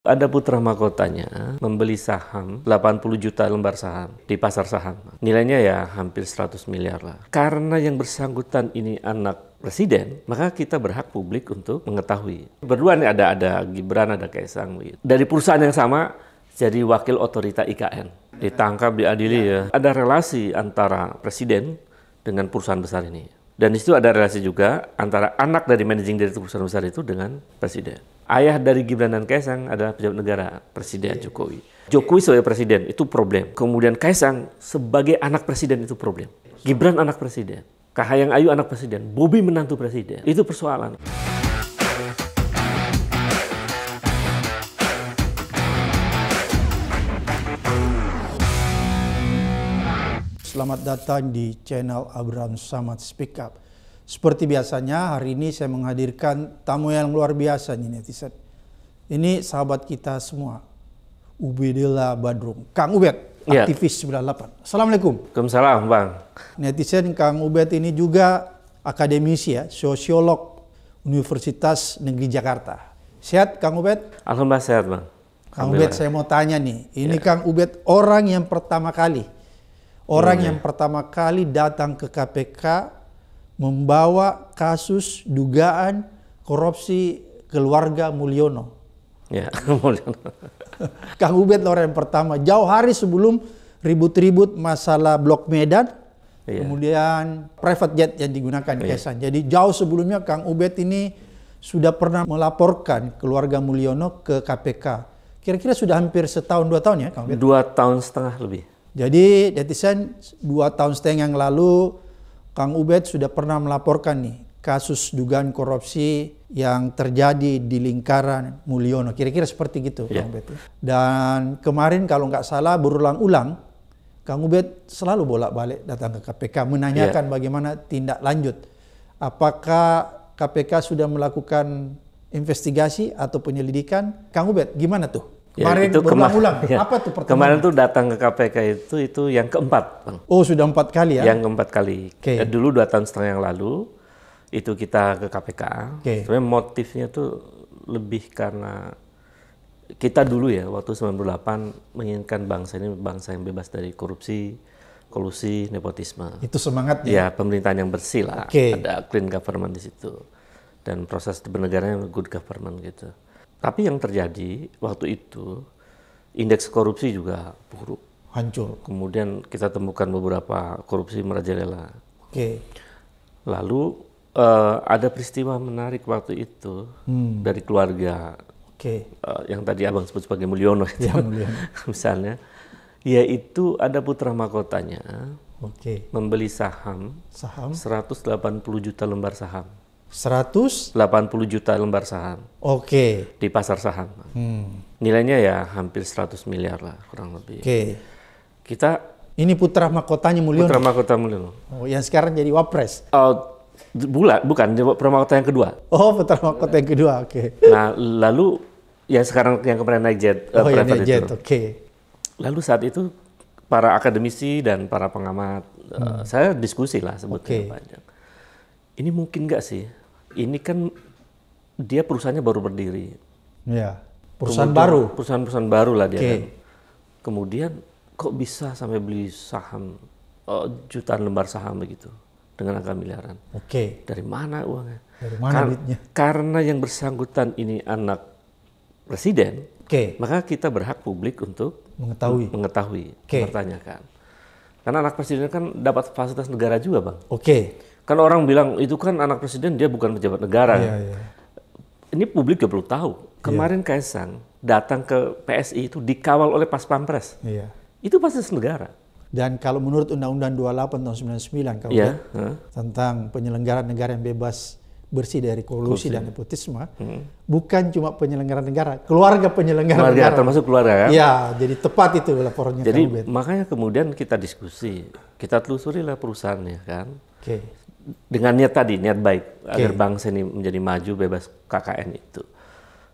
Ada putra mahkotanya membeli saham 80 juta lembar saham di pasar saham. Nilainya ya hampir 100 miliar lah. Karena yang bersangkutan ini anak presiden, maka kita berhak publik untuk mengetahui. Berdua nih ada ada Gibran, ada Kaisang Dari perusahaan yang sama jadi wakil otorita IKN. Ditangkap, diadili ya. Ada relasi antara presiden dengan perusahaan besar ini. Dan itu ada relasi juga antara anak dari managing dari perusahaan besar itu dengan presiden. Ayah dari Gibran dan Kaisang adalah pejabat negara, Presiden iya. Jokowi. Jokowi sebagai presiden itu problem. Kemudian Kaisang sebagai anak presiden itu problem. Gibran anak presiden. Kahayang Ayu anak presiden. Bobi menantu presiden. Itu persoalan. selamat datang di channel Abraham Samad Speak Up. Seperti biasanya, hari ini saya menghadirkan tamu yang luar biasa nih netizen. Ini sahabat kita semua, Ubedila Badrung. Kang Ubed, iya. aktivis ya. 98. Assalamualaikum. Waalaikumsalam, Bang. Netizen Kang Ubed ini juga akademisi ya, sosiolog Universitas Negeri Jakarta. Sehat Kang Ubed? Alhamdulillah sehat, Bang. Kang Ubed, saya mau tanya nih. Ini ya. Kang Ubed orang yang pertama kali Orang hmm. yang pertama kali datang ke KPK membawa kasus dugaan korupsi keluarga Mulyono. Ya, Mulyono. Kang Ubed orang yang pertama. Jauh hari sebelum ribut-ribut masalah Blok Medan, iya. kemudian private jet yang digunakan iya. Kesan. Jadi jauh sebelumnya Kang Ubed ini sudah pernah melaporkan keluarga Mulyono ke KPK. Kira-kira sudah hampir setahun dua tahun ya Kang Ubed? Dua tahun setengah lebih jadi netizen dua tahun setengah yang lalu Kang Ubed sudah pernah melaporkan nih kasus dugaan korupsi yang terjadi di lingkaran Mulyono. Kira-kira seperti gitu yeah. Kang Ubed. Ya. Dan kemarin kalau nggak salah berulang-ulang Kang Ubed selalu bolak-balik datang ke KPK menanyakan yeah. bagaimana tindak lanjut. Apakah KPK sudah melakukan investigasi atau penyelidikan? Kang Ubed, gimana tuh? Ya, Kemarin itu kemar- ulang Ya. Apa tuh pertemuan? Kemarin tuh datang ke KPK itu itu yang keempat, Bang. Oh, sudah empat kali ya? Yang keempat kali. Okay. Eh, dulu dua tahun setengah yang lalu itu kita ke KPK. Okay. Sebenarnya motifnya tuh lebih karena kita dulu ya waktu 98 menginginkan bangsa ini bangsa yang bebas dari korupsi, kolusi, nepotisme. Itu semangat Ya, ya pemerintahan yang bersih lah. Okay. Ada clean government di situ. Dan proses bernegara yang good government gitu. Tapi yang terjadi waktu itu indeks korupsi juga buruk. Hancur. Kemudian kita temukan beberapa korupsi merajalela. Oke. Okay. Lalu uh, ada peristiwa menarik waktu itu hmm. dari keluarga. Oke. Okay. Uh, eh, yang tadi abang sebut sebagai Mulyono itu. Ya, Mulyono. misalnya, yaitu ada putra mahkotanya. Oke. Okay. Membeli saham. Saham. 180 juta lembar saham. 180 juta lembar saham. Oke. Okay. Di pasar saham. Hmm. Nilainya ya hampir 100 miliar lah kurang lebih. Oke. Okay. Kita ini putra mahkotanya Mulyono. Putra mahkota Mulyono. Oh, yang sekarang jadi wapres. Oh, bula, bukan putra mahkota yang kedua. Oh, putra mahkota yang kedua. Oke. Okay. Nah, lalu yang sekarang yang kemarin naik jet eh, oh, uh, yang naik jet. Oke. Okay. Lalu saat itu para akademisi dan para pengamat eh, hmm. uh, saya diskusi lah sebetulnya okay. panjang. Ini mungkin nggak sih ini kan dia perusahaannya baru berdiri. Iya. Perusahaan Kemudian, baru. Perusahaan-perusahaan baru lah dia. Okay. Kan. Kemudian kok bisa sampai beli saham oh, jutaan lembar saham begitu dengan angka miliaran? Oke. Okay. Dari mana uangnya? Dari mana Kar duitnya? Karena yang bersangkutan ini anak presiden, okay. maka kita berhak publik untuk mengetahui, mengetahui, okay. mempertanyakan. Karena anak presiden kan dapat fasilitas negara juga, bang. Oke. Okay. Kan orang bilang itu kan anak presiden dia bukan pejabat negara. Iya, iya. Ini publik juga perlu tahu. Iya. Kemarin iya. Kaisang datang ke PSI itu dikawal oleh Pas Pampres. Iya. Itu pasti negara. Dan kalau menurut Undang-Undang 28 tahun 99 kalau iya. ya, tentang penyelenggaraan negara yang bebas bersih dari kolusi dan nepotisme, hmm. bukan cuma penyelenggara negara, keluarga penyelenggara keluarga, negara. termasuk keluarga ya Ya, jadi tepat itu laporannya. Jadi makanya kemudian kita diskusi, kita telusuri lah perusahaannya kan. Oke. Okay dengan niat tadi niat baik okay. agar bangsa ini menjadi maju bebas KKN itu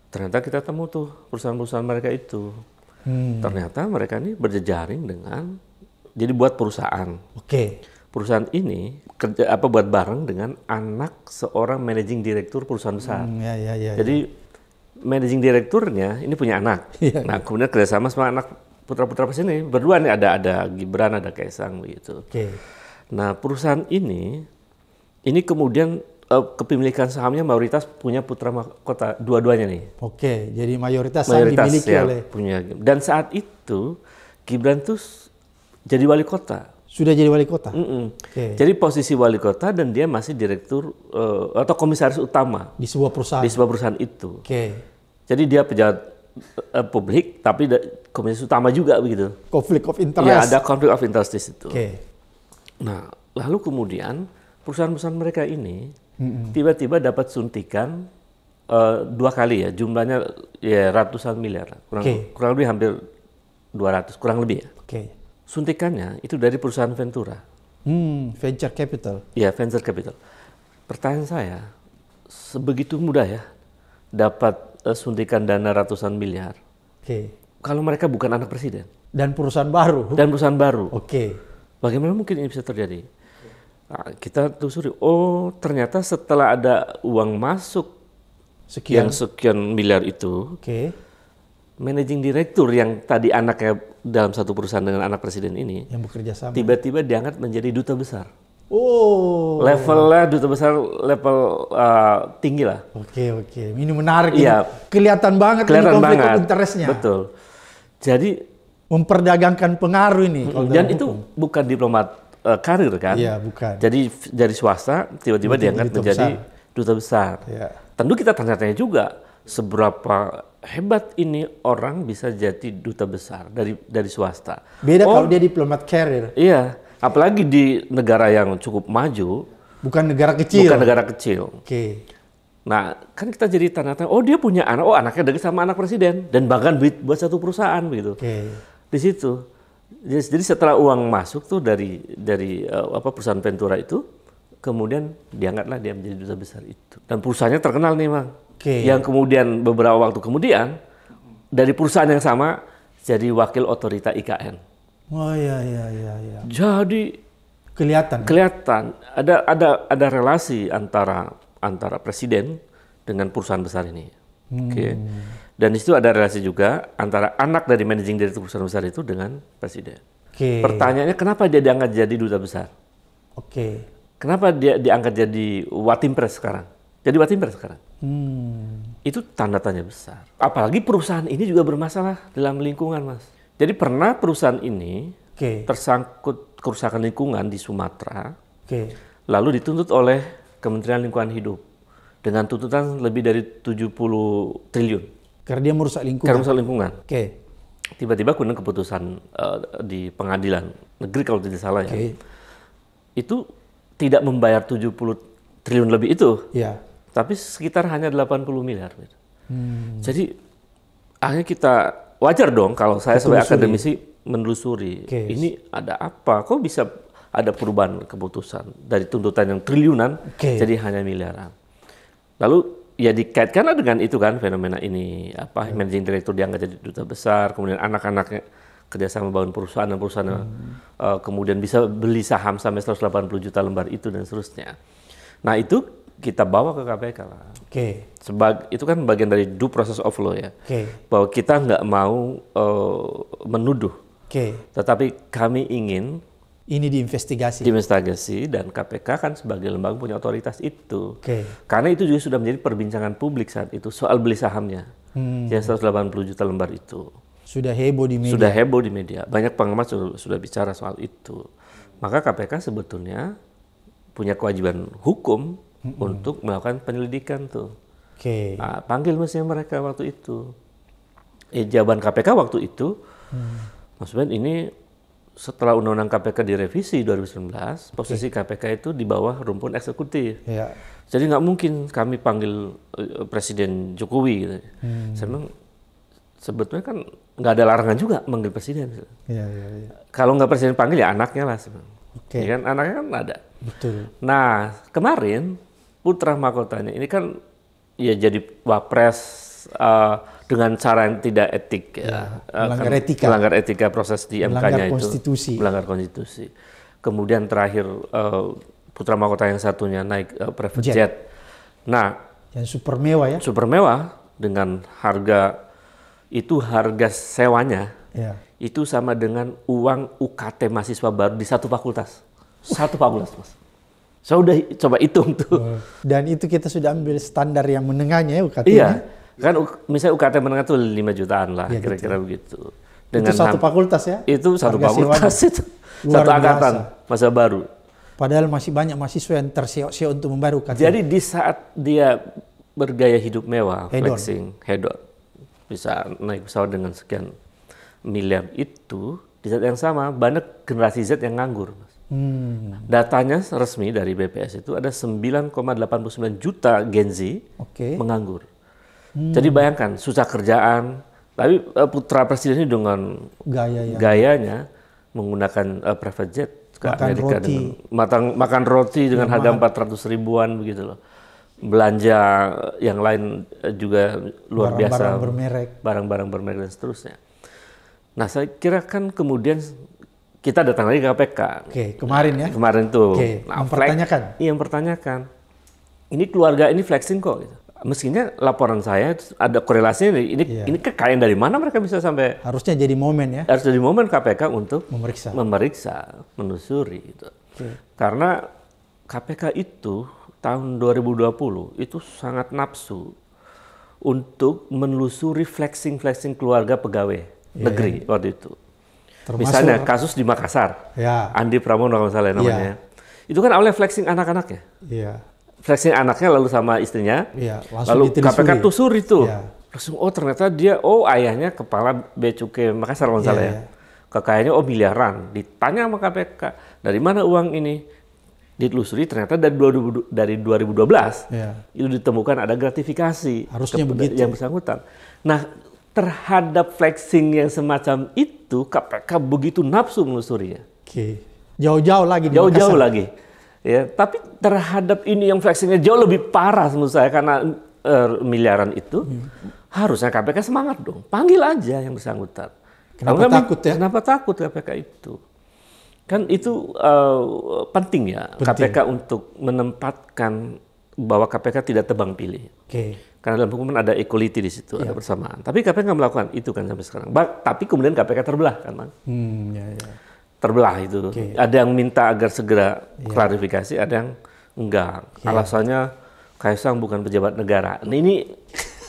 ternyata kita temu tuh perusahaan-perusahaan mereka itu hmm. ternyata mereka ini berjejaring dengan jadi buat perusahaan okay. perusahaan ini kerja apa buat bareng dengan anak seorang managing director perusahaan besar hmm, ya, ya, ya, jadi ya. managing direkturnya ini punya anak ya, nah ya. kemudian kerjasama sama anak putra-putra ini berdua nih ada ada Gibran ada Kaisang begitu okay. nah perusahaan ini ini kemudian uh, kepemilikan sahamnya mayoritas punya Putra Mahkota dua-duanya nih. Oke, jadi mayoritas, mayoritas dimiliki ya, oleh punya. Dan saat itu Gibran tuh jadi wali kota. Sudah jadi wali kota. Mm -mm. Okay. Jadi posisi wali kota dan dia masih direktur uh, atau komisaris utama di sebuah perusahaan. Di sebuah perusahaan itu. Oke. Okay. Jadi dia pejabat uh, publik tapi komisaris utama juga begitu. Konflik of ya, interest. Ya ada konflik of interest di situ. Oke. Okay. Nah lalu kemudian perusahaan-perusahaan mereka ini tiba-tiba dapat suntikan uh, dua kali ya jumlahnya ya ratusan miliar kurang okay. kurang lebih hampir 200 kurang lebih ya. Okay. Suntikannya itu dari perusahaan Ventura. Hmm, venture capital. Ya venture capital. Pertanyaan saya, sebegitu mudah ya dapat uh, suntikan dana ratusan miliar. Oke. Okay. Kalau mereka bukan anak presiden dan perusahaan baru. Dan perusahaan baru. Oke. Okay. Bagaimana mungkin ini bisa terjadi? Nah, kita telusuri, oh ternyata setelah ada uang masuk sekian. yang sekian miliar itu, okay. managing director yang tadi anaknya dalam satu perusahaan dengan anak presiden ini, yang bekerja sama, tiba-tiba diangkat menjadi duta besar. Oh, levelnya duta besar level uh, tinggi lah. Oke okay, oke, okay. ini menarik. Iya, ini. kelihatan banget kelihatan ini konflik banget. interestnya. Betul. Jadi memperdagangkan pengaruh ini. Dan itu bukan diplomat uh, karir kan. Iya, bukan. Jadi dari swasta tiba-tiba diangkat duta menjadi besar. duta besar. Ya. Tentu kita tanya-tanya juga seberapa hebat ini orang bisa jadi duta besar dari dari swasta. Beda oh, kalau dia diplomat karir. Iya, apalagi di negara yang cukup maju. Bukan negara kecil. Bukan negara kecil. Oke. Okay. Nah, kan kita jadi tanda-tanda, oh dia punya anak, oh anaknya dari sama anak presiden dan bahkan buat satu perusahaan begitu. Okay. Di situ. Jadi setelah uang masuk tuh dari dari uh, apa perusahaan Ventura itu, kemudian diangkatlah dia menjadi duta besar itu. Dan perusahaannya terkenal nih, Bang. Okay. Yang kemudian beberapa waktu kemudian dari perusahaan yang sama jadi wakil otorita IKN. Oh iya iya iya iya. Jadi kelihatan. Kelihatan ada ada ada relasi antara antara presiden dengan perusahaan besar ini. Hmm. Oke. Okay. Dan di situ ada relasi juga antara anak dari managing dari perusahaan besar itu dengan presiden. Okay. Pertanyaannya kenapa dia diangkat jadi duta besar? Oke. Okay. Kenapa dia diangkat jadi watim pres sekarang? Jadi watim pres sekarang. Hmm. Itu tanda tanya besar. Apalagi perusahaan ini juga bermasalah dalam lingkungan, Mas. Jadi pernah perusahaan ini okay. tersangkut kerusakan lingkungan di Sumatera. Okay. Lalu dituntut oleh Kementerian Lingkungan Hidup dengan tuntutan lebih dari 70 triliun. Karena dia merusak lingkungan. Karena merusak lingkungan. Oke. Okay. Tiba-tiba kemudian keputusan uh, di pengadilan negeri kalau tidak salah okay. ya. Itu tidak membayar 70 triliun lebih itu. Ya. Tapi sekitar hanya 80 miliar. Gitu. Hmm. Jadi akhirnya kita wajar dong kalau saya sebagai akademisi menelusuri okay. ini ada apa? Kok bisa ada perubahan keputusan dari tuntutan yang triliunan okay. jadi hanya miliaran. Lalu ya dikaitkanlah dengan itu kan fenomena ini apa hmm. managing director diangkat jadi duta besar kemudian anak-anaknya kerjasama bangun perusahaan dan perusahaan hmm. uh, kemudian bisa beli saham sampai 180 juta lembar itu dan seterusnya nah itu kita bawa ke KPK lah. Oke. Okay. Sebag itu kan bagian dari due process of law ya. Okay. Bahwa kita nggak mau uh, menuduh. Oke. Okay. Tetapi kami ingin ini diinvestigasi. Diinvestigasi dan KPK kan sebagai lembaga punya otoritas itu. Okay. Karena itu juga sudah menjadi perbincangan publik saat itu soal beli sahamnya. Hmm. Yang 180 juta lembar itu. Sudah heboh di media. Sudah heboh di media. Banyak pengamat sudah, sudah bicara soal itu. Maka KPK sebetulnya punya kewajiban hukum hmm. untuk melakukan penyelidikan tuh. Okay. Nah, panggil mesin mereka waktu itu. Eh, jawaban KPK waktu itu, hmm. Mas Ben ini setelah Undang-Undang KPK direvisi 2019, posisi okay. KPK itu di bawah rumpun eksekutif. Yeah. Jadi nggak mungkin kami panggil eh, Presiden Jokowi. Gitu. Hmm. Saya bilang sebetulnya kan nggak ada larangan juga manggil Presiden. Yeah, yeah, yeah. Kalau nggak Presiden panggil ya anaknya lah. Okay. Ya iya kan anaknya kan ada. Betul. Nah kemarin putra mahkotanya ini kan ya jadi wapres. Uh, dengan cara yang tidak etik ya, ya melanggar kan, etika melanggar etika proses di MK-nya itu konstitusi. melanggar konstitusi kemudian terakhir uh, putra mahkota yang satunya naik uh, private jet. jet nah yang super mewah ya super mewah dengan harga itu harga sewanya ya. itu sama dengan uang UKT mahasiswa baru di satu fakultas satu fakultas mas saya udah coba hitung tuh dan itu kita sudah ambil standar yang menengahnya ya UKT iya kan misalnya UKT menengah itu 5 jutaan lah kira-kira ya, gitu. begitu. Dengan itu satu fakultas ya? Itu satu Harga fakultas itu. Luar satu angkatan masa baru. Padahal masih banyak mahasiswa yang terseok-seok untuk membarukan. Ya? Jadi di saat dia bergaya hidup mewah, head flexing, hedon, bisa naik pesawat dengan sekian miliar itu, di saat yang sama banyak generasi Z yang nganggur. Hmm. Datanya resmi dari BPS itu ada 9,89 juta Gen Z okay. menganggur. Hmm. Jadi bayangkan susah kerjaan, tapi eh, putra presiden ini dengan Gaya yang... gayanya menggunakan uh, private jet ke makan Amerika roti. dengan matang, makan roti dengan ya, harga 400 ribuan begitu loh. Belanja eh, yang lain juga luar barang -barang biasa. Barang-barang bermerek. Barang-barang bermerek dan seterusnya. Nah, saya kira kan kemudian kita datang lagi ke KPK. Oke, kemarin ya. Kemarin tuh. Oke, nah, mempertanyakan. Flag, iya, mempertanyakan. Ini keluarga ini flexing kok gitu mestinya laporan saya ada korelasinya ini iya. ini kekayaan dari mana mereka bisa sampai harusnya jadi momen ya harus jadi momen KPK untuk memeriksa memeriksa menelusuri itu. Iya. karena KPK itu tahun 2020 itu sangat nafsu untuk menelusuri flexing flexing keluarga pegawai iya, negeri waktu itu Termasuk, misalnya kasus di Makassar iya. Andi Pramono kalau salah ya iya. namanya itu kan oleh flexing anak-anaknya flexing anaknya lalu sama istrinya. Iya, lalu KPK ya. telusuri itu. Iya. Langsung oh ternyata dia oh ayahnya kepala bea cukai Makassar kalau iya, ya. Iya. Kekayaannya oh miliaran. Ditanya sama KPK, dari mana uang ini? Ditelusuri ternyata dari dari 2012 iya. itu ditemukan ada gratifikasi harusnya begitu yang bersangkutan. Nah, terhadap flexing yang semacam itu KPK begitu nafsu menelusurinya. Oke. Jauh-jauh lagi Jauh-jauh lagi Ya, tapi terhadap ini yang flexingnya jauh lebih parah menurut saya karena uh, miliaran itu hmm. harusnya KPK semangat dong, panggil aja yang bersangkutan. Kenapa Karena takut ya? Kenapa takut KPK itu? Kan itu uh, penting ya penting. KPK untuk menempatkan bahwa KPK tidak tebang pilih. Okay. Karena dalam hukuman ada equality di situ, ya. ada iya. persamaan. Tapi KPK nggak melakukan itu kan sampai sekarang. ba tapi kemudian KPK terbelah kan, Bang. Hmm, ya, ya terbelah itu. Okay. Ada yang minta agar segera yeah. klarifikasi, ada yang enggak. Yeah. Alasannya Kaisang bukan pejabat negara. Nah, ini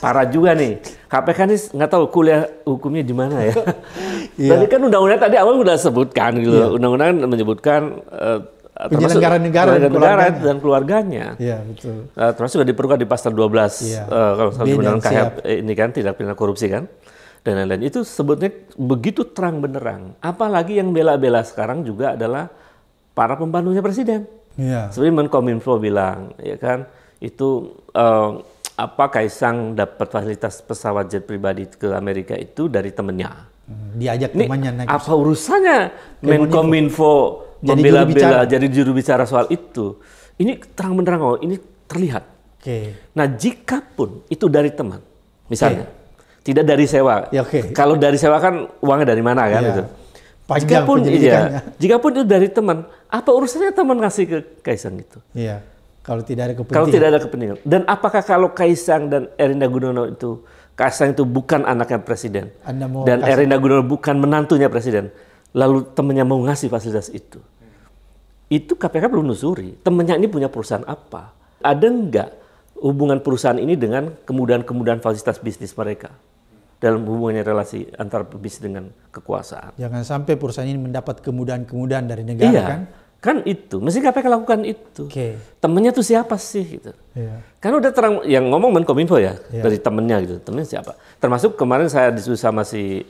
parah juga nih. KPK nih nggak tahu kuliah hukumnya di mana ya. yeah. Tadi kan undang-undang tadi awal udah sebutkan gitu. Yeah. Iya. Undang-undang menyebutkan eh, uh, penyelenggara negara, dan, negara keluarganya. dan keluarganya. Iya, betul. Uh, termasuk juga diperlukan di pasal 12 ya. uh, kalau salah undang ini kan tidak pidana korupsi kan dan lain-lain itu sebetulnya begitu terang benderang. Apalagi yang bela-bela sekarang juga adalah para pembantunya presiden. Yeah. Sebenarnya Menkominfo bilang, ya kan itu uh, apa Kaisang dapat fasilitas pesawat jet pribadi ke Amerika itu dari temennya. Hmm, diajak temannya naik apa pesawat. urusannya Menkominfo membela-bela jadi juru bicara soal itu. Ini terang benderang oh, ini terlihat. Okay. Nah, jikapun itu dari teman, misalnya. Okay tidak dari sewa. Ya, okay. Kalau dari sewa kan uangnya dari mana kan ya. itu. Jika pun iya, Jika pun itu dari teman, apa urusannya teman ngasih ke Kaisang gitu? Iya. Kalau tidak ada kepentingan. Kalau tidak ada kepentingan. Dan apakah kalau Kaisang dan Erinda Gunono itu Kaisang itu bukan anaknya presiden Anda mau dan kasih. Erinda Gunono bukan menantunya presiden, lalu temannya mau ngasih fasilitas itu? Itu KPK belum nusuri. Temannya ini punya perusahaan apa? Ada enggak hubungan perusahaan ini dengan kemudahan-kemudahan fasilitas bisnis mereka? dalam hubungannya relasi antara pebis dengan kekuasaan. Jangan sampai perusahaan ini mendapat kemudahan-kemudahan dari negara iya, kan? Kan itu, mesti KPK lakukan itu. Okay. Temennya tuh siapa sih gitu? Iya. Kan udah terang yang ngomong Menkominfo ya iya. dari temennya gitu, temennya siapa? Termasuk kemarin saya diskusi sama si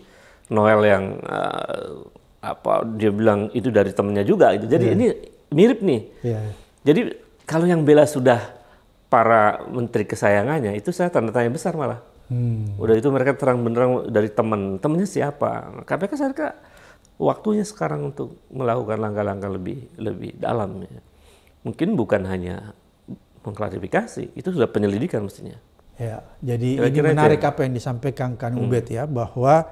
Noel yang uh, apa dia bilang itu dari temennya juga gitu. Jadi yeah. ini mirip nih. Iya. Jadi kalau yang bela sudah para menteri kesayangannya itu saya tanda tanya besar malah. Hmm. Udah itu mereka terang benderang dari teman. Temennya siapa? KPK saya kira waktunya sekarang untuk melakukan langkah-langkah lebih lebih dalam. Ya. Mungkin bukan hanya mengklarifikasi, itu sudah penyelidikan mestinya. Ya, jadi Kira -kira ini menarik aja. apa yang disampaikan Kang hmm. Ubed ya, bahwa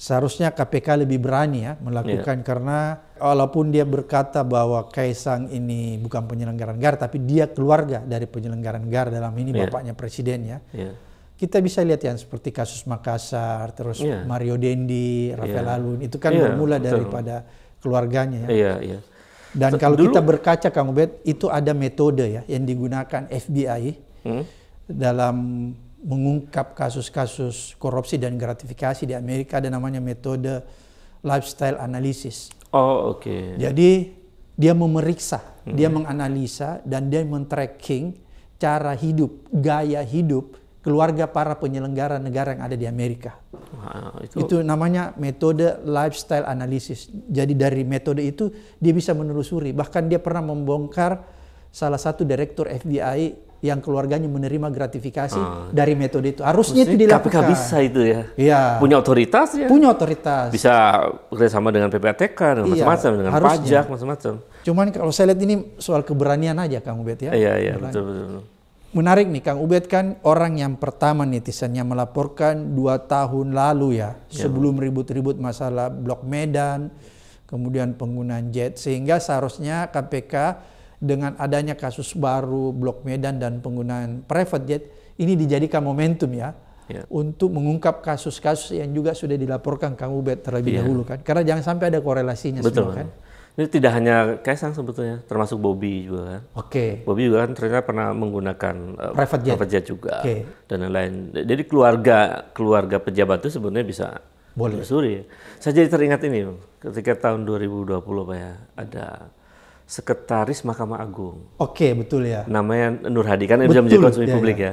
seharusnya KPK lebih berani ya melakukan yeah. karena walaupun dia berkata bahwa Kaisang ini bukan penyelenggara negara, tapi dia keluarga dari penyelenggara negara dalam ini yeah. bapaknya presiden ya. Yeah kita bisa lihat ya seperti kasus Makassar, terus yeah. Mario Dendi, Rafael yeah. Alun itu kan yeah, bermula betul. daripada keluarganya ya. Yeah, yeah. Dan so, kalau dulu, kita berkaca Kang Ubed, itu ada metode ya yang digunakan FBI hmm? dalam mengungkap kasus-kasus korupsi dan gratifikasi di Amerika ada namanya metode lifestyle analysis. Oh, oke. Okay. Jadi dia memeriksa, hmm. dia menganalisa dan dia men-tracking cara hidup, gaya hidup keluarga para penyelenggara negara yang ada di Amerika. Wow, itu... itu namanya metode lifestyle analysis. Jadi dari metode itu dia bisa menelusuri. Bahkan dia pernah membongkar salah satu direktur FBI yang keluarganya menerima gratifikasi ah. dari metode itu. Harusnya Maksudnya itu dilakukan. KPK bisa itu ya. Iya. Punya otoritas ya. Punya otoritas. Bisa kerjasama dengan PPATK, dengan iya, macam-macam, dengan harusnya. pajak, macam-macam. Cuman kalau saya lihat ini soal keberanian aja kamu bet ya. Iya, iya, betul, betul. Menarik nih Kang Ubed kan orang yang pertama netizennya melaporkan dua tahun lalu ya, ya. sebelum ribut-ribut masalah Blok Medan, kemudian penggunaan jet sehingga seharusnya KPK dengan adanya kasus baru Blok Medan dan penggunaan private jet ini dijadikan momentum ya ya. untuk mengungkap kasus-kasus yang juga sudah dilaporkan Kang Ubed terlebih ya. dahulu kan karena jangan sampai ada korelasinya Betul. semua kan. Ini tidak hanya Kaisang sebetulnya, termasuk Bobby juga kan. Oke. Okay. Bobby juga kan ternyata pernah menggunakan uh, private, jet. private jet juga okay. dan lain-lain. Jadi keluarga keluarga pejabat itu sebenarnya bisa boleh. Suri. Saya jadi teringat ini, ketika tahun 2020 Pak ya, ada sekretaris Mahkamah Agung. Oke, okay, betul ya. Namanya Nur Hadi kan yang bisa menjadi konsumsi ya, ya, publik ya. ya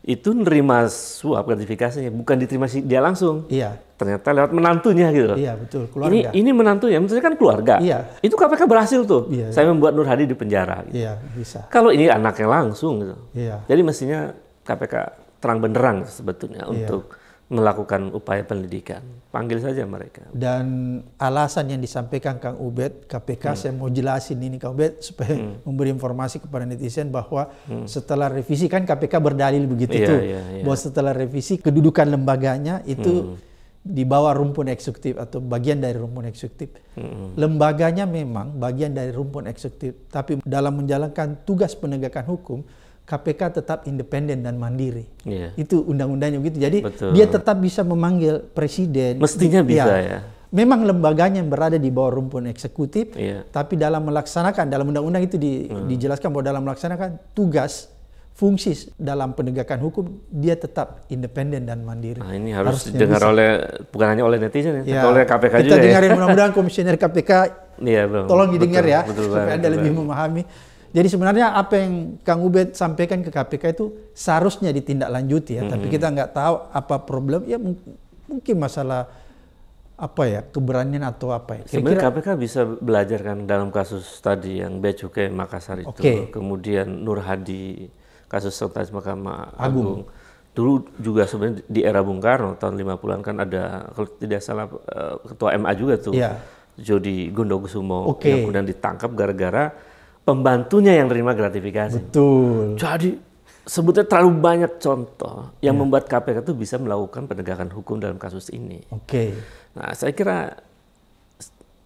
itu nerima suap gratifikasinya bukan diterima dia langsung. Iya. Ternyata lewat menantunya gitu Iya, betul, keluarga. Ini ini menantunya, maksudnya kan keluarga. Iya. Itu KPK berhasil tuh. Iya, iya, Saya membuat Nur Hadi di penjara gitu. Iya, bisa. Kalau ini anaknya langsung gitu. Iya. Jadi mestinya KPK terang benderang sebetulnya iya. untuk melakukan upaya pendidikan. Panggil saja mereka. Dan alasan yang disampaikan Kang Ubed, KPK hmm. saya mau jelasin ini Kang Ubed supaya hmm. memberi informasi kepada netizen bahwa hmm. setelah revisi kan KPK berdalil begitu yeah, tuh yeah, yeah. bahwa setelah revisi kedudukan lembaganya itu hmm. di bawah rumpun eksekutif atau bagian dari rumpun eksekutif. Hmm. Lembaganya memang bagian dari rumpun eksekutif, tapi dalam menjalankan tugas penegakan hukum KPK tetap independen dan mandiri. Yeah. Itu undang-undangnya begitu. Jadi Betul. dia tetap bisa memanggil presiden. Mestinya bisa iya. ya. Memang lembaganya berada di bawah rumpun eksekutif, yeah. tapi dalam melaksanakan dalam undang-undang itu di, hmm. dijelaskan bahwa dalam melaksanakan tugas fungsi dalam penegakan hukum dia tetap independen dan mandiri. Nah, ini harus dengar didengar oleh bukan hanya oleh netizen ya, ya oleh KPK kita juga. Kita dengarin ya. mudah-mudahan komisioner KPK. Iya, Tolong didengar ya betul supaya betul, Anda betul, lebih memahami jadi sebenarnya apa yang Kang Ubed sampaikan ke KPK itu seharusnya ditindaklanjuti ya, hmm. tapi kita nggak tahu apa problem ya mungkin masalah apa ya keberanian atau apa ya. Sebenarnya KPK bisa belajar kan dalam kasus tadi yang Becukai Makassar itu, okay. kemudian Nur Hadi kasus sekretaris Mahkamah Agung. Agung. Dulu juga sebenarnya di era Bung Karno tahun 50-an kan ada kalau tidak salah eh, ketua MA juga tuh. Yeah. Jody Gondogusumo okay. yang kemudian ditangkap gara-gara pembantunya yang terima gratifikasi. Betul. Jadi sebetulnya terlalu banyak contoh yang yeah. membuat KPK itu bisa melakukan penegakan hukum dalam kasus ini. Oke. Okay. Nah, saya kira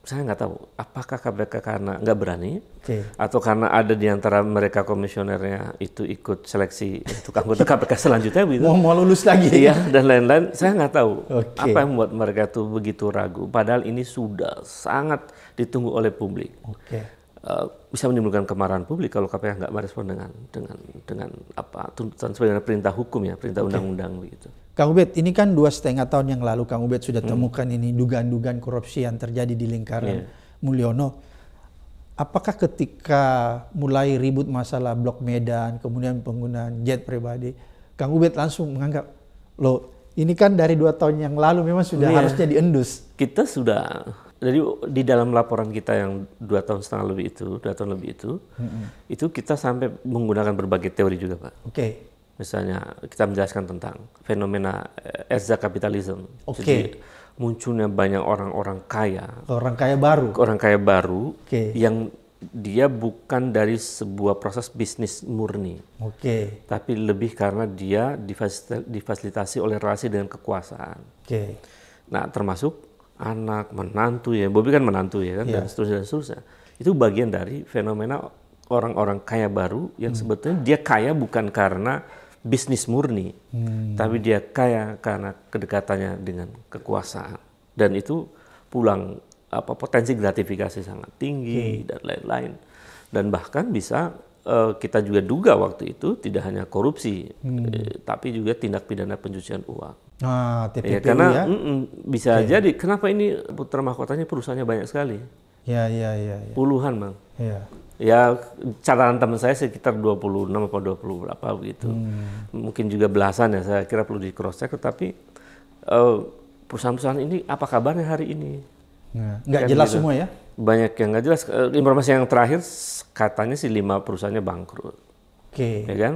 saya nggak tahu apakah KPK karena nggak berani okay. atau karena ada di antara mereka komisionernya itu ikut seleksi itu anggota KPK selanjutnya gitu. Mau mau lulus lagi. Iya dan lain-lain. Saya nggak tahu okay. apa yang membuat mereka tuh begitu ragu. Padahal ini sudah sangat ditunggu oleh publik. Oke. Okay. Eh, bisa menimbulkan kemarahan publik kalau KPK nggak merespon dengan dengan dengan apa tuntutan sebenarnya perintah hukum ya perintah undang-undang begitu. Kang Ubed, ini kan dua setengah tahun yang lalu Kang Ubed sudah hmm. temukan ini dugaan-dugaan korupsi yang terjadi di lingkaran yeah. Mulyono. Apakah ketika mulai ribut masalah blok Medan, kemudian penggunaan jet pribadi, Kang Ubed langsung menganggap, lo ini kan dari dua tahun yang lalu memang sudah yeah. harusnya diendus. Kita sudah jadi di dalam laporan kita yang dua tahun setengah lebih itu, dua tahun lebih itu, mm-hmm. itu kita sampai menggunakan berbagai teori juga, Pak. Oke. Okay. Misalnya kita menjelaskan tentang fenomena Ezra eh, kapitalisme. Oke. Okay. munculnya banyak orang-orang kaya. Orang kaya baru. Orang kaya baru okay. yang dia bukan dari sebuah proses bisnis murni. Oke. Okay. Tapi lebih karena dia difasilitasi oleh relasi dengan kekuasaan. Oke. Okay. Nah, termasuk anak, menantu ya, Bobby kan menantu ya kan, yeah. dan seterusnya, dan seterusnya. Itu bagian dari fenomena orang-orang kaya baru yang hmm. sebetulnya dia kaya bukan karena bisnis murni, hmm. tapi dia kaya karena kedekatannya dengan kekuasaan. Dan itu pulang apa potensi gratifikasi sangat tinggi hmm. dan lain-lain. Dan bahkan bisa uh, kita juga duga waktu itu tidak hanya korupsi, hmm. eh, tapi juga tindak pidana pencucian uang. Nah, ya, karena ya? Mm -mm, bisa okay. jadi kenapa ini putra mahkotanya perusahaannya banyak sekali? Ya, ya, ya. ya. Puluhan, Bang. Ya. Ya, catatan teman saya sekitar 26 atau 20 berapa begitu. Hmm. Mungkin juga belasan ya, saya kira perlu di cross check tetapi eh, perusahaan-perusahaan ini apa kabarnya hari ini? Ya, nggak kan jelas gitu. semua ya? Banyak yang nggak jelas. Eh, informasi yang terakhir katanya sih lima perusahaannya bangkrut. Oke. Okay. Ya kan?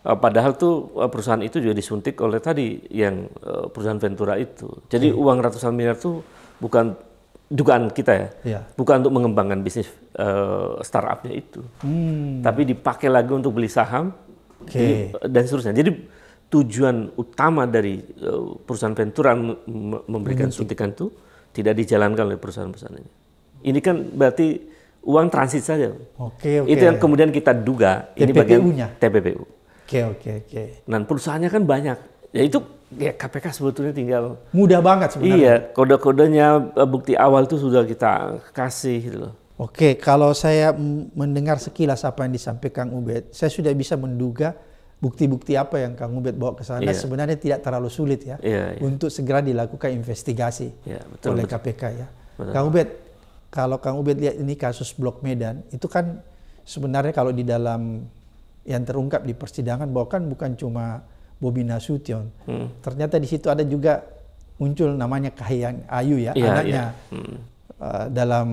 Eh, padahal tuh eh, perusahaan itu juga disuntik oleh tadi yang eh, perusahaan Ventura itu. Jadi hmm. uang ratusan miliar tuh bukan dugaan kita ya, ya. bukan untuk mengembangkan bisnis uh, startupnya itu, hmm. tapi dipakai lagi untuk beli saham okay. di, dan seterusnya. Jadi tujuan utama dari uh, perusahaan Ventura memberikan suntikan itu tidak dijalankan oleh perusahaan-perusahaan ini. Ini kan berarti uang transit saja. Oke, okay, okay. Itu yang kemudian kita duga TPPU-nya. ini bagian TPPU. Oke, oke, oke. Dan perusahaannya kan banyak. Ya itu ya KPK sebetulnya tinggal mudah banget sebenarnya. Iya, kode-kodenya eh, bukti awal itu sudah kita kasih gitu loh. Oke, kalau saya mendengar sekilas apa yang disampaikan Ubed, saya sudah bisa menduga bukti-bukti apa yang Kang Ubed bawa ke sana yeah. sebenarnya tidak terlalu sulit ya yeah, yeah. untuk segera dilakukan investigasi yeah, betul, oleh betul. KPK ya. Betul. Kang Ubed, kalau Kang Ubed lihat ini kasus Blok Medan, itu kan sebenarnya kalau di dalam yang terungkap di persidangan bahwa kan bukan cuma Bobi Nasution. Hmm. Ternyata di situ ada juga muncul namanya Kahiyang Ayu ya, ya anaknya ya. Hmm. Uh, dalam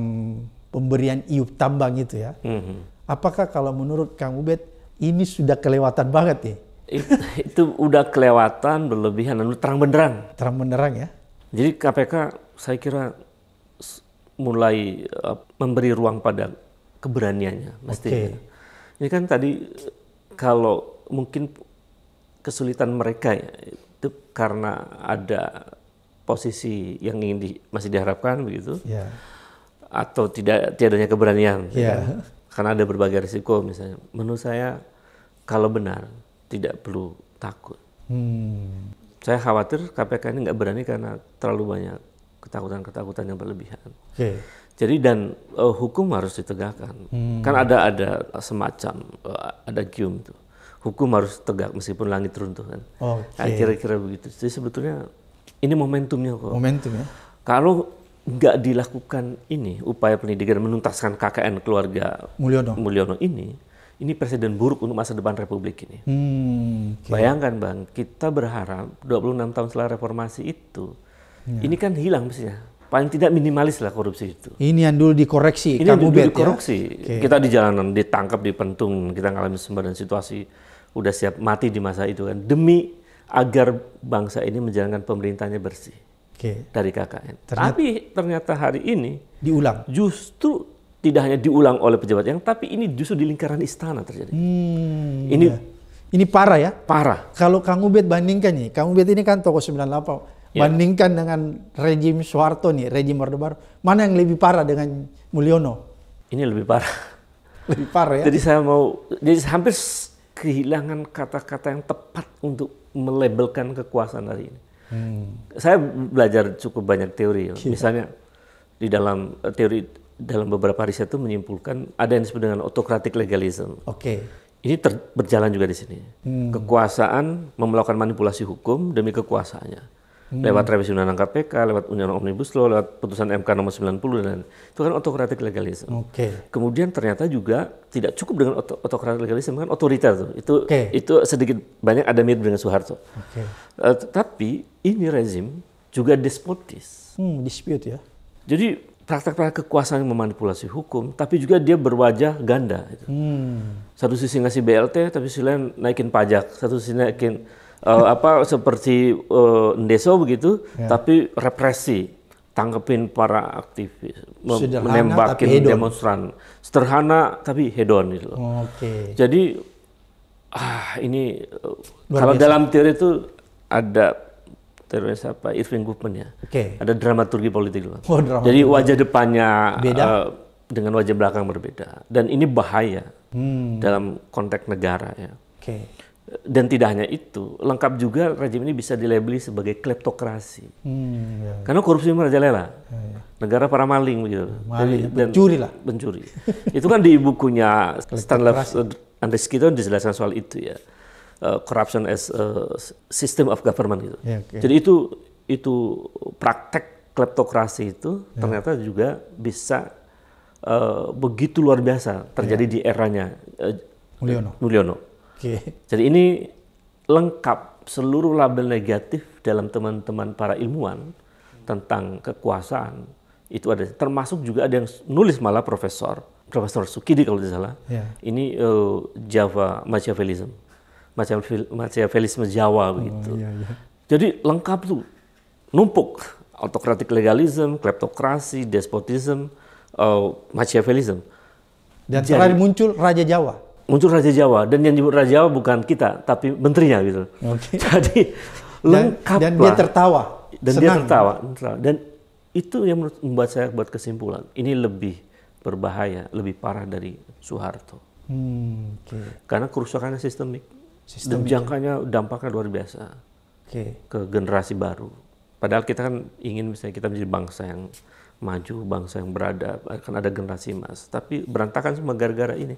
pemberian iup tambang itu ya. Hmm. Apakah kalau menurut Kang Ubed ini sudah kelewatan banget ya? Itu, itu udah kelewatan berlebihan dan terang benderang. Terang benderang ya. Jadi KPK saya kira mulai uh, memberi ruang pada keberaniannya mestinya. Okay. Ini kan tadi kalau mungkin kesulitan mereka ya itu karena ada posisi yang ingin di, masih diharapkan begitu yeah. atau tidak tiadanya keberanian yeah. ya, ya. Kan? karena ada berbagai risiko misalnya menurut saya kalau benar tidak perlu takut hmm. saya khawatir KPK ini nggak berani karena terlalu banyak ketakutan-ketakutan yang berlebihan okay. Jadi dan uh, hukum harus ditegakkan. Hmm. Kan ada ada semacam uh, ada gium itu. Hukum harus tegak meskipun langit runtuh kan. Okay. Nah, kira-kira begitu. Jadi sebetulnya ini momentumnya kok. Momentum ya. Kalau nggak dilakukan ini upaya pendidikan menuntaskan KKN keluarga Mulyono, Mulyono ini, ini presiden buruk untuk masa depan republik ini. Hmm, okay. Bayangkan bang, kita berharap 26 tahun setelah reformasi itu, ya. ini kan hilang mestinya paling tidak minimalis lah korupsi itu. Ini yang dulu dikoreksi. Ini yang dulu Ubed, ya? dikoreksi. Ya? Okay. Kita di jalanan ditangkap, di pentung, kita ngalamin sembadan situasi, udah siap mati di masa itu kan demi agar bangsa ini menjalankan pemerintahnya bersih okay. dari KKN. Ternyata, tapi ternyata hari ini diulang. Justru tidak hanya diulang oleh pejabat yang, tapi ini justru di lingkaran istana terjadi. Hmm, ini ya. ini parah ya? Parah. Kalau Kang Ubed bandingkan nih, Kang Ubed ini kan tokoh 98 Yeah. Bandingkan dengan rejim Soeharto nih, rejim Orde Baru, mana yang lebih parah dengan Mulyono? Ini lebih parah. Lebih parah ya. jadi saya mau, jadi hampir kehilangan kata-kata yang tepat untuk melabelkan kekuasaan hari ini. Hmm. Saya belajar cukup banyak teori, ya. Iya. misalnya di dalam eh, teori dalam beberapa riset itu menyimpulkan ada yang disebut dengan autokratik legalisme Oke. Okay. Ini ter, berjalan juga di sini. Hmm. Kekuasaan melakukan manipulasi hukum demi kekuasaannya hmm. lewat revisi undang-undang KPK, lewat undang-undang omnibus law, lewat putusan MK nomor 90 dan itu kan otokratik legalisme. Okay. Kemudian ternyata juga tidak cukup dengan ot otokratik legalisme kan otoriter tuh. Itu okay. itu sedikit banyak ada mirip dengan Soeharto. Okay. Uh, eh, tapi ini rezim juga despotis. Hmm, dispute ya. Jadi praktek-praktek kekuasaan yang memanipulasi hukum, tapi juga dia berwajah ganda. Gitu. Hmm. Satu sisi ngasih BLT, tapi sisi lain naikin pajak. Satu sisi naikin uh, apa seperti uh, Ndeso begitu, ya. tapi represi, tangkepin para aktivis, Sederhana, menembakin demonstran, sederhana tapi hedon itu Okay. Jadi ah ini Luar kalau biasa. dalam teori itu ada teori siapa Irving Goffman ya. Oke. Okay. Ada dramaturgi politik loh. Jadi wajah depannya beda uh, dengan wajah belakang berbeda dan ini bahaya hmm. dalam konteks negara ya. Okay. Dan tidak hanya itu, lengkap juga rejim ini bisa dilabeli sebagai kleptokrasi. Hmm, ya. Karena korupsi merajalela. Ya, ya. Negara para maling begitu. dan, pencuri lah. Pencuri. itu kan di bukunya Stanley eh, Andres Kito dijelaskan soal itu ya. Uh, corruption as a system of government gitu. Ya, okay. Jadi itu itu praktek kleptokrasi itu ya. ternyata juga bisa uh, begitu luar biasa terjadi ya. di eranya uh, Mulyono. Mulyono Okay. Jadi ini lengkap seluruh label negatif dalam teman-teman para ilmuwan tentang kekuasaan itu ada termasuk juga ada yang nulis malah profesor profesor Sukidi kalau tidak salah yeah. ini uh, Java Machiavellism Machiavellism Jawa oh, begitu yeah, yeah. jadi lengkap tuh numpuk autokratik legalism kleptokrasi despotism uh, eh, Machiavellism dan jadi, muncul Raja Jawa muncul Raja Jawa dan yang disebut Raja Jawa bukan kita tapi menterinya gitu. Okay. Jadi lengkap dan, dan dia tertawa dan senang. dia tertawa dan itu yang membuat saya buat kesimpulan ini lebih berbahaya lebih parah dari Soeharto hmm, okay. karena kerusakannya sistemik, sistemik dan ya. jangkanya dampaknya luar biasa okay. ke generasi baru padahal kita kan ingin misalnya kita menjadi bangsa yang maju bangsa yang beradab akan ada generasi emas tapi berantakan semua gara-gara ini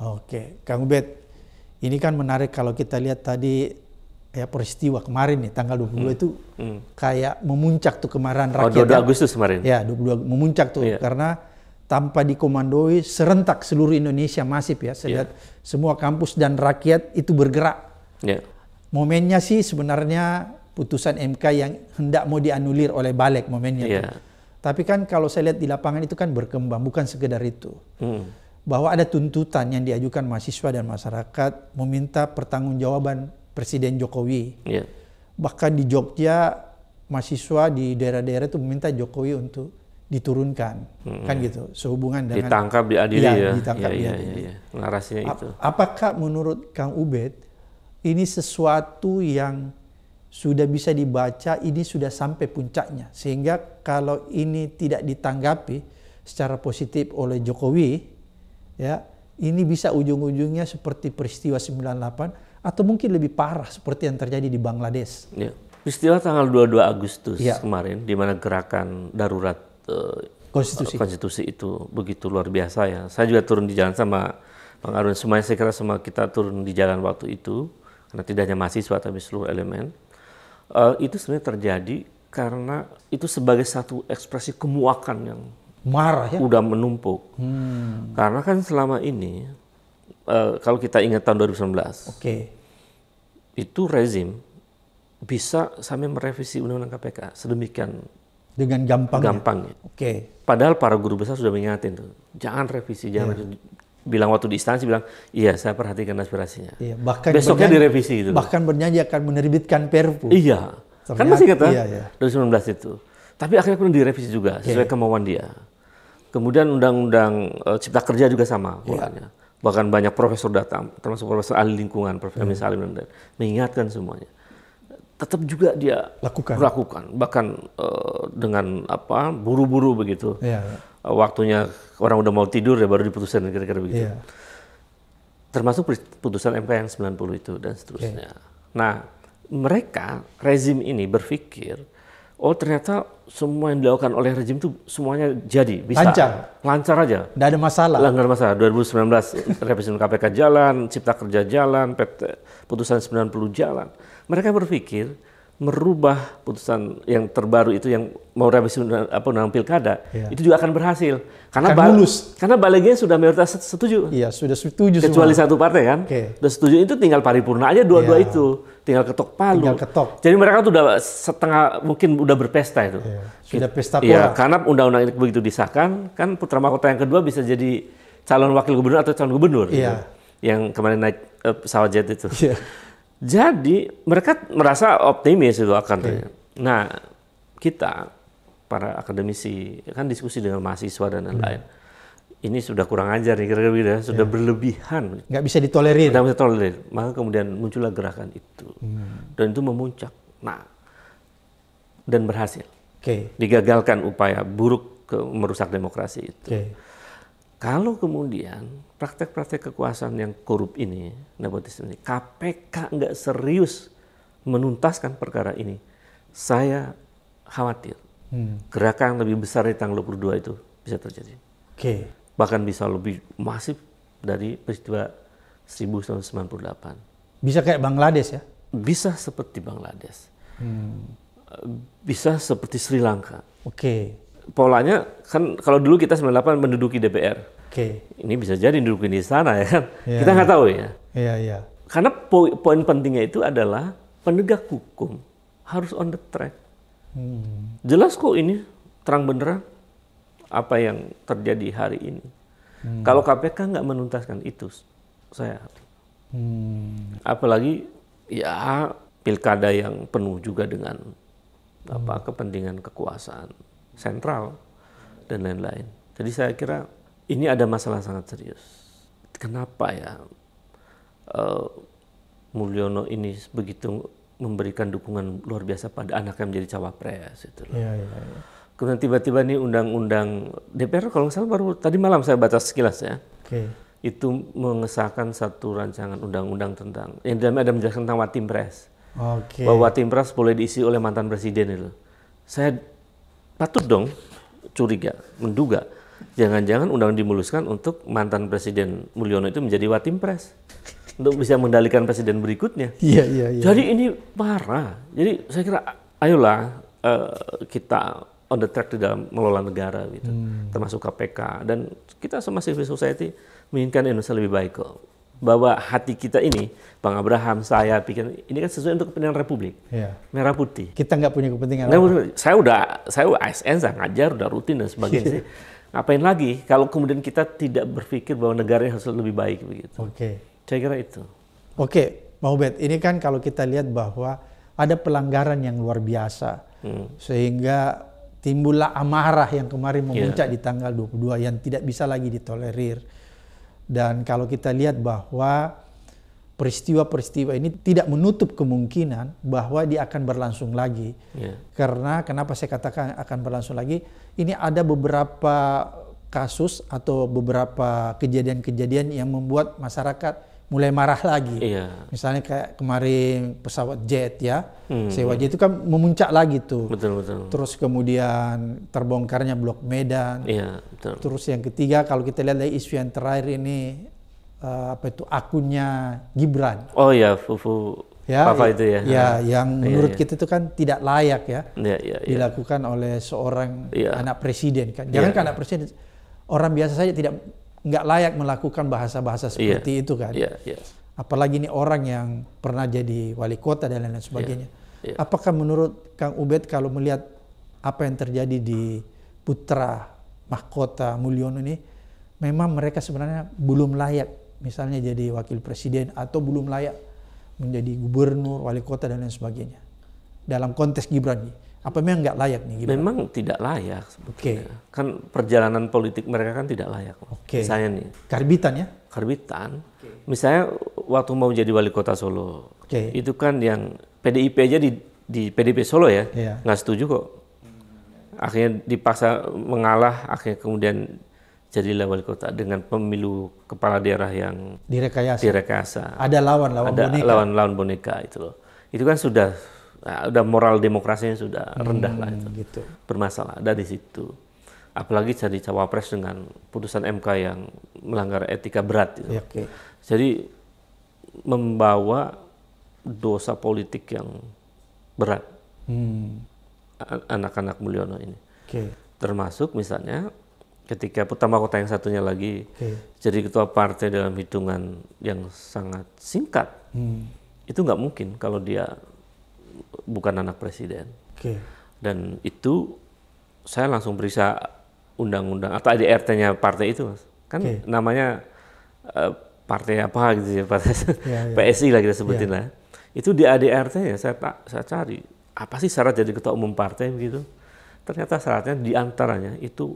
Oke, Kang Ubed, ini kan menarik kalau kita lihat tadi ya peristiwa kemarin nih tanggal 22 hmm. itu hmm. kayak memuncak tuh kemarahan oh, rakyat. Oh, 22 ya. Agustus kemarin. Ya, 22 memuncak tuh yeah. karena tanpa dikomandoi serentak seluruh Indonesia masif ya. Saya yeah. semua kampus dan rakyat itu bergerak. Yeah. Momennya sih sebenarnya putusan MK yang hendak mau dianulir oleh Balek momennya. Yeah. Iya. Tapi kan kalau saya lihat di lapangan itu kan berkembang bukan sekedar itu. Hmm bahwa ada tuntutan yang diajukan mahasiswa dan masyarakat meminta pertanggungjawaban Presiden Jokowi. Yeah. Bahkan di Jogja mahasiswa di daerah-daerah itu meminta Jokowi untuk diturunkan, hmm. kan gitu. Sehubungan dengan ditangkap diadili ya, ya. ditangkap ya, ya, diadili. Ya, ya. Narasinya itu. Apakah menurut Kang Ubed ini sesuatu yang sudah bisa dibaca, ini sudah sampai puncaknya sehingga kalau ini tidak ditanggapi secara positif oleh Jokowi, ya ini bisa ujung-ujungnya seperti peristiwa 98 atau mungkin lebih parah seperti yang terjadi di Bangladesh. Ya. Peristiwa tanggal 22 Agustus ya. kemarin di mana gerakan darurat uh, konstitusi. konstitusi itu begitu luar biasa ya. Saya juga turun di jalan sama Bang Arun semuanya saya kira sama kita turun di jalan waktu itu karena tidak hanya mahasiswa tapi seluruh elemen. Uh, itu sebenarnya terjadi karena itu sebagai satu ekspresi kemuakan yang marah ya udah menumpuk hmm. karena kan selama ini uh, kalau kita ingat tahun 2019 oke okay. itu rezim bisa sampai merevisi undang-undang KPK sedemikian dengan gampang ya? gampangnya oke okay. padahal para guru besar sudah mengingatin tuh jangan revisi jangan yeah. Iya. bilang waktu di instansi bilang iya saya perhatikan aspirasinya iya, bahkan besoknya bernyanyi, direvisi itu bahkan bernyanyi akan menerbitkan perpu iya kan Ternyata, kan masih kata ah? iya, iya. 2019 itu tapi akhirnya pun direvisi juga sesuai kemauan dia Kemudian undang-undang eh, cipta kerja juga sama ya. Bahkan banyak profesor datang, termasuk profesor ahli lingkungan, Profesor hmm. Salim dan mengingatkan semuanya. Tetap juga dia lakukan, lakukan. bahkan uh, dengan apa buru-buru begitu. Ya. Uh, waktunya orang udah mau tidur ya baru diputuskan kira-kira begitu. Ya. Termasuk putusan MK yang 90 itu dan seterusnya. Ya. Nah, mereka rezim ini berpikir oh ternyata semua yang dilakukan oleh rezim itu semuanya jadi bisa lancar lancar aja tidak ada masalah tidak ada masalah 2019 revisi KPK jalan cipta kerja jalan PT, putusan 90 jalan mereka berpikir merubah putusan yang terbaru itu yang mau revisi apa undang pilkada ya. itu juga akan berhasil karena akan lulus. karena baliknya sudah mayoritas setuju iya sudah setuju kecuali semua. satu partai kan okay. sudah setuju itu tinggal paripurna aja dua-dua ya. itu tinggal ketok palu. Tinggal ketok. Jadi mereka tuh udah setengah mungkin udah berpesta itu. Iya. Sudah gitu. pesta pora. Ya, karena undang-undang ini begitu disahkan, kan putra mahkota yang kedua bisa jadi calon wakil gubernur atau calon gubernur. Gitu. Iya. Gitu, yang kemarin naik uh, pesawat jet itu. Iya. Jadi mereka merasa optimis itu akan. Okay. Iya. Nah, kita para akademisi kan diskusi dengan mahasiswa dan lain-lain. Hmm ini sudah kurang ajar nih kira-kira ya. sudah yeah. berlebihan. Nggak bisa ditolerir. Nggak bisa tolerir. Maka kemudian muncullah gerakan itu. Hmm. Dan itu memuncak. Nah, dan berhasil. Okay. Digagalkan upaya buruk ke merusak demokrasi itu. Okay. Kalau kemudian praktek-praktek kekuasaan yang korup ini, nepotisme ini, KPK nggak serius menuntaskan perkara ini, saya khawatir hmm. gerakan lebih besar di tanggal 22 itu bisa terjadi. Oke. Okay bahkan bisa lebih masif dari peristiwa 1998. Bisa kayak Bangladesh ya? Bisa seperti Bangladesh. Hmm. Bisa seperti Sri Lanka. Oke. Okay. Polanya kan kalau dulu kita 98 menduduki DPR. Oke. Okay. Ini bisa jadi menduduki di sana ya kan. Yeah. Kita iya. nggak tahu ya. Iya, yeah, iya. Yeah. Karena po poin pentingnya itu adalah penegak hukum harus on the track. Hmm. Jelas kok ini terang benderang apa yang terjadi hari ini. Hmm. Kalau KPK nggak menuntaskan itu, saya hmm. apalagi ya pilkada yang penuh juga dengan hmm. apa kepentingan kekuasaan sentral dan lain-lain. Jadi saya kira ini ada masalah sangat serius. Kenapa ya uh, Mulyono ini begitu memberikan dukungan luar biasa pada anaknya menjadi cawapres itu Ya, ya, iya. Kemudian tiba-tiba nih undang-undang DPR kalau nggak salah baru tadi malam saya baca sekilas ya. Okay. Itu mengesahkan satu rancangan undang-undang tentang yang dalamnya ada menjelaskan tentang Watim Pres. Okay. Bahwa Watim Pres boleh diisi oleh mantan presiden itu. Saya patut dong curiga, menduga jangan-jangan undang dimuluskan untuk mantan presiden Mulyono itu menjadi Watim Pres untuk bisa mengendalikan presiden berikutnya. Iya, iya, iya. Jadi ini parah. Jadi saya kira ayolah uh, kita on the track di dalam mengelola negara gitu, hmm. termasuk KPK dan kita sama civil society menginginkan Indonesia lebih baik kok. Bahwa hati kita ini, Bang Abraham, saya pikir ini kan sesuai untuk kepentingan Republik, yeah. merah putih. Kita nggak punya kepentingan. Nah, apa? Saya udah, saya ASN, saya ngajar, udah rutin dan sebagainya. Yeah. Ngapain lagi kalau kemudian kita tidak berpikir bahwa negara ini harus lebih baik begitu? Oke. Okay. Saya kira itu. Oke, okay. Bet, ini kan kalau kita lihat bahwa ada pelanggaran yang luar biasa, hmm. sehingga timbullah amarah yang kemarin memuncak yeah. di tanggal 22 yang tidak bisa lagi ditolerir. Dan kalau kita lihat bahwa peristiwa-peristiwa ini tidak menutup kemungkinan bahwa dia akan berlangsung lagi. Yeah. Karena kenapa saya katakan akan berlangsung lagi? Ini ada beberapa kasus atau beberapa kejadian-kejadian yang membuat masyarakat mulai marah lagi. Iya. Misalnya kayak kemarin pesawat jet ya, hmm. sewa jet itu kan memuncak lagi tuh. Betul betul. Terus kemudian terbongkarnya blok Medan. Iya betul. Terus yang ketiga kalau kita lihat dari isu yang terakhir ini uh, apa itu akunnya Gibran. Oh iya, Fufu. Ya, Papa itu ya. Ya ah. yang iya, menurut ya. kita itu kan tidak layak ya. ya, ya Dilakukan oleh seorang ya. anak presiden kan. Iya, Jangan ya, kan ya. anak presiden orang biasa saja tidak nggak layak melakukan bahasa-bahasa iya. seperti yeah. itu kan. Yeah, yeah. Apalagi ini orang yang pernah jadi wali kota dan lain-lain iya, sebagainya. Yeah, yeah. Apakah menurut Kang Ubed kalau melihat apa yang terjadi di Putra Mahkota Mulyono ini, memang mereka sebenarnya belum layak misalnya jadi wakil presiden atau belum layak menjadi gubernur, wali kota dan lain sebagainya dalam konteks Gibran. ini apa memang nggak layak nih? Gimana? Memang tidak layak. Oke. Okay. Kan perjalanan politik mereka kan tidak layak. Oke. Okay. Saya nih. Karbitan ya? Karbitan. Okay. Misalnya waktu mau jadi wali kota Solo, okay. itu kan yang PDIP aja di di PDIP Solo ya yeah. nggak setuju kok. Akhirnya dipaksa mengalah, akhirnya kemudian jadilah wali kota dengan pemilu kepala daerah yang direkayasa. direkayasa. Ada lawan-lawan boneka. Ada lawan-lawan boneka itu loh. Itu kan sudah Nah, udah moral demokrasinya sudah hmm, rendah hmm, lah itu. Gitu. Bermasalah di situ. Apalagi jadi cawapres dengan putusan MK yang melanggar etika berat gitu. Ya, okay. Jadi membawa dosa politik yang berat. Hmm. anak Anak-anak Mulyono ini. Okay. Termasuk misalnya ketika pertama kota yang satunya lagi okay. jadi ketua partai dalam hitungan yang sangat singkat. Hmm. Itu nggak mungkin kalau dia bukan anak presiden. Okay. Dan itu saya langsung periksa undang-undang atau ADRT-nya partai itu, mas. Kan okay. namanya uh, partai apa gitu ya, partai yeah, yeah. Ya. PSI lah kita sebutin yeah. lah. Itu di ADRT-nya saya tak saya cari apa sih syarat jadi ketua umum partai begitu. Ternyata syaratnya diantaranya itu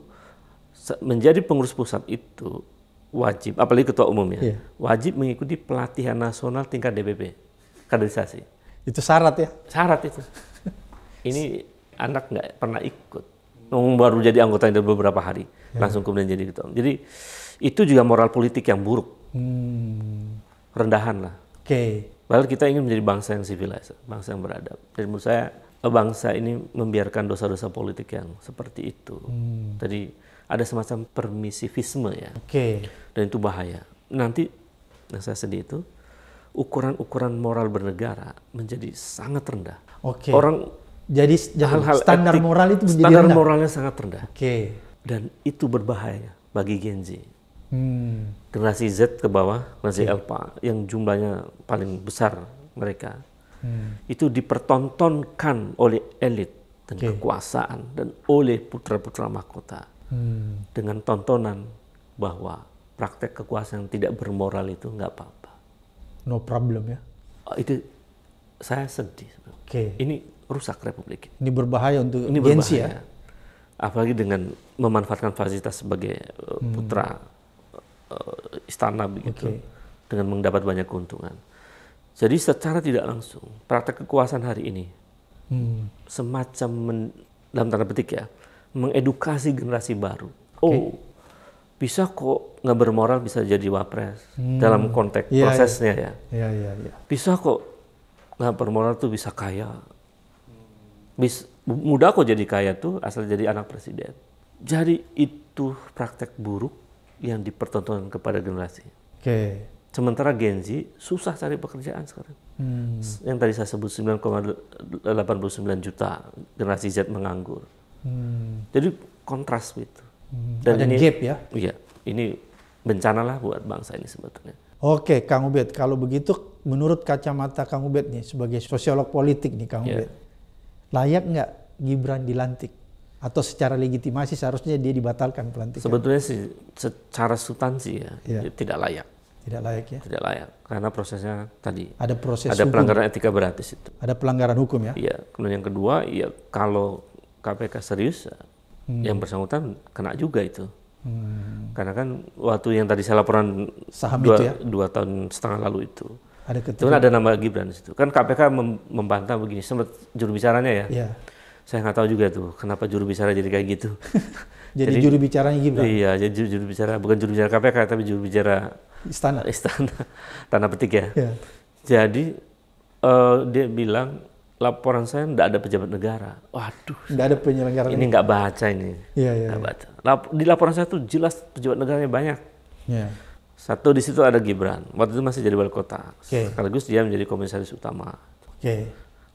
menjadi pengurus pusat itu wajib, apalagi ketua umumnya, yeah. wajib mengikuti pelatihan nasional tingkat DPP, kaderisasi. Itu syarat ya? Syarat itu. Ini anak nggak pernah ikut. Baru jadi anggota dari beberapa hari. Ya. Langsung kemudian jadi ketua. Jadi itu juga moral politik yang buruk. Hmm. Rendahan lah. Oke. Okay. Padahal kita ingin menjadi bangsa yang civilized, bangsa yang beradab. Dan menurut saya eh, bangsa ini membiarkan dosa-dosa politik yang seperti itu. Hmm. Tadi ada semacam permisivisme ya. Oke. Okay. Dan itu bahaya. Nanti yang saya sedih itu ukuran-ukuran moral bernegara menjadi sangat rendah. Oke. Okay. Orang jadi hal-hal standar etik, moral itu menjadi standar rendah. moralnya sangat rendah. Oke. Okay. Dan itu berbahaya bagi Gen Z. Hmm. Generasi Z ke bawah, generasi okay. Alpha yang jumlahnya paling besar mereka. Hmm. Itu dipertontonkan oleh elit dan okay. kekuasaan dan oleh putra-putra mahkota. Hmm. Dengan tontonan bahwa praktek kekuasaan tidak bermoral itu nggak apa-apa no problem ya? Oh, itu saya sedih. Oke. Okay. Ini rusak republik. Ini berbahaya untuk ini ya. berbahaya. ya. Apalagi dengan memanfaatkan fasilitas sebagai eh, hmm. putra hmm. istana begitu, okay. dengan mendapat banyak keuntungan. Jadi secara tidak langsung praktek kekuasaan hari ini hmm. semacam men, dalam tanda petik ya mengedukasi generasi baru. Okay. Oh bisa kok nggak bermoral bisa jadi wapres hmm. dalam konteks ya, prosesnya ya. Ya. Ya, ya, ya. Bisa kok nggak bermoral tuh bisa kaya. Bisa mudah kok jadi kaya tuh asal jadi anak presiden. Jadi itu praktek buruk yang dipertontonkan kepada generasi. Oke. Okay. Sementara Gen Z susah cari pekerjaan sekarang. Hmm. Yang tadi saya sebut 9,89 juta generasi Z menganggur. Hmm. Jadi kontras itu. Hmm. Dan Ada ini, gap ya? Iya, ini bencana lah buat bangsa ini sebetulnya. Oke, Kang Ubed, kalau begitu menurut kacamata Kang Ubed nih sebagai sosiolog politik nih Kang yeah. Ubed, layak nggak Gibran dilantik? Atau secara legitimasi seharusnya dia dibatalkan pelantikan? Sebetulnya sih secara substansi ya, yeah. tidak layak. Tidak layak ya? Tidak layak, karena prosesnya tadi. Ada proses Ada hukum. pelanggaran etika berarti itu. situ. Ada pelanggaran hukum ya? Iya, kemudian yang kedua, ya kalau KPK serius, hmm. yang bersangkutan kena juga itu. Hmm. Karena kan waktu yang tadi saya laporan Saham dua, itu ya? dua tahun setengah lalu itu. Ada kan ada nama Gibran di situ. Kan KPK mem membantah begini, sempat juru bicaranya ya. Yeah. Saya nggak tahu juga tuh kenapa juru bicara jadi kayak gitu. jadi, jadi juru bicaranya Gibran. Iya, jadi juru, juru bicara bukan juru bicara KPK tapi juru bicara istana. Istana Tanah Petik ya. Yeah. Jadi uh, dia bilang laporan saya tidak ada pejabat negara. Waduh. Tidak ada penyelenggara. Ini nggak baca ini. Iya iya. Ya. baca. Lap di laporan saya tuh jelas pejabat negaranya banyak. Iya. Satu di situ ada Gibran. Waktu itu masih jadi wali kota. Okay. Sekaligus dia menjadi komisaris utama. Oke. Okay.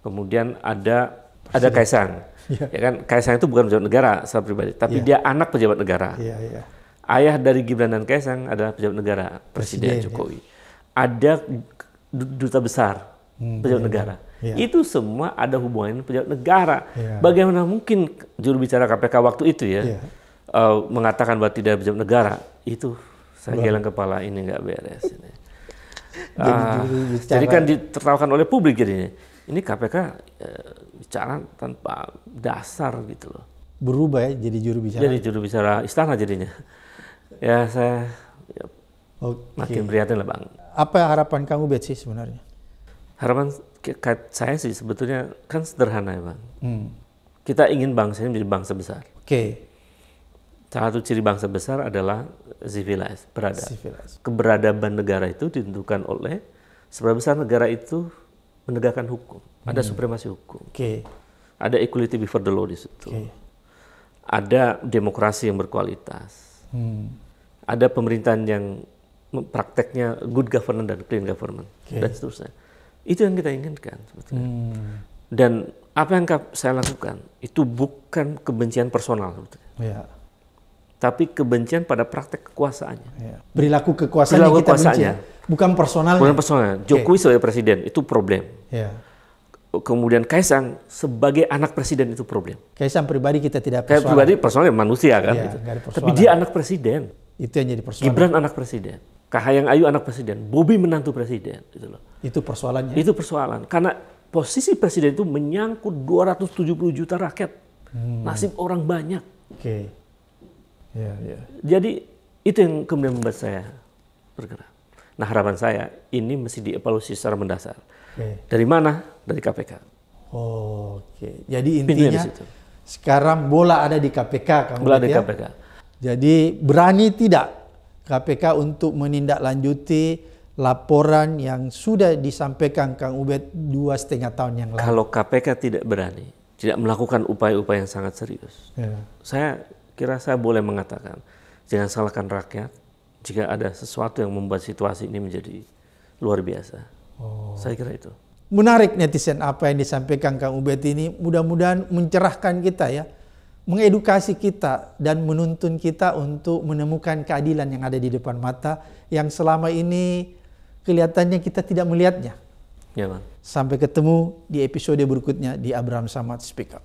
Kemudian ada ada iya. Kaisang. Iya. Ya kan Kaisang itu bukan pejabat negara secara pribadi, tapi ya. dia anak pejabat negara. Iya iya. Ayah dari Gibran dan Kaisang adalah pejabat negara Presiden, Presiden Jokowi. Ya. Ada duta besar hmm, pejabat hmm, negara. Ya Yeah. Itu semua ada hubungannya pejabat negara. Yeah. Bagaimana mungkin juru bicara KPK waktu itu ya, yeah. Iya. Uh, mengatakan bahwa tidak pejabat negara? Itu saya gelang kepala ini nggak beres. Ini. Ah, jadi, kan ditertawakan oleh publik jadinya. Ini KPK uh, eh, bicara tanpa dasar gitu loh. Berubah ya jadi juru bicara. Jadi juru bicara istana jadinya. ya saya ya, okay. makin prihatin lah bang. Apa harapan kamu Betsy sebenarnya? Harapan saya sih sebetulnya kan sederhana ya bang. Hmm. Kita ingin bangsa ini menjadi bangsa besar. Oke. Okay. Salah satu ciri bangsa besar adalah civilized, berada. Civilized. Keberadaban negara itu ditentukan oleh seberapa besar negara itu menegakkan hukum. Hmm. Ada supremasi hukum. Oke. Okay. Ada equality before the law di situ. Okay. Ada demokrasi yang berkualitas. Hmm. Ada pemerintahan yang prakteknya good governance dan clean government okay. dan seterusnya. Itu yang kita inginkan. Sebetulnya. Hmm. Dan apa yang saya lakukan itu bukan kebencian personal sebetulnya. Ya. Tapi kebencian pada praktek kekuasaannya. Ya. Berlaku kekuasaan Perilaku kita kekuasaannya. benci. Bukan personal. Bukan personal. Jokowi sebagai presiden itu problem. Ya. Kemudian Kaisang sebagai anak presiden itu problem. Kaisang pribadi kita tidak personal. Kaisang pribadi personal manusia kan. Ya, gitu. Tapi dia anak presiden. Itu yang jadi persoalan. Gibran anak presiden. Kahayang Ayu anak presiden, Bobi menantu presiden, gitu loh. Itu persoalannya. Itu persoalan. Karena posisi presiden itu menyangkut 270 juta rakyat. Hmm. Nasib orang banyak. Oke. Okay. Ya, yeah, yeah. Jadi itu yang kemudian membuat saya bergerak. Nah harapan saya ini mesti dievaluasi secara mendasar. Okay. Dari mana? Dari KPK. Oh, Oke. Okay. Jadi intinya sekarang bola ada di KPK, kamu Bola di di ya? KPK. Jadi berani tidak KPK untuk menindaklanjuti laporan yang sudah disampaikan Kang Ubed dua setengah tahun yang lalu. Kalau KPK tidak berani, tidak melakukan upaya-upaya yang sangat serius, ya. saya kira saya boleh mengatakan jangan salahkan rakyat jika ada sesuatu yang membuat situasi ini menjadi luar biasa. Oh. Saya kira itu. Menarik netizen apa yang disampaikan Kang Ubed ini, mudah-mudahan mencerahkan kita ya mengedukasi kita dan menuntun kita untuk menemukan keadilan yang ada di depan mata yang selama ini kelihatannya kita tidak melihatnya. Ya, bang. Sampai ketemu di episode berikutnya di Abraham Samad Speak Up.